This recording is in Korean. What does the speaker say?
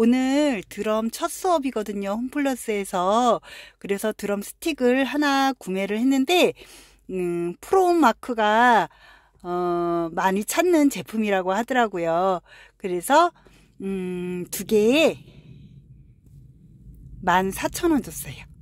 오늘 드럼 첫 수업이거든요. 홈플러스에서. 그래서 드럼 스틱을 하나 구매를 했는데, 음, 프로마크가, 어, 많이 찾는 제품이라고 하더라고요. 그래서, 음, 두 개에 14,000원 줬어요.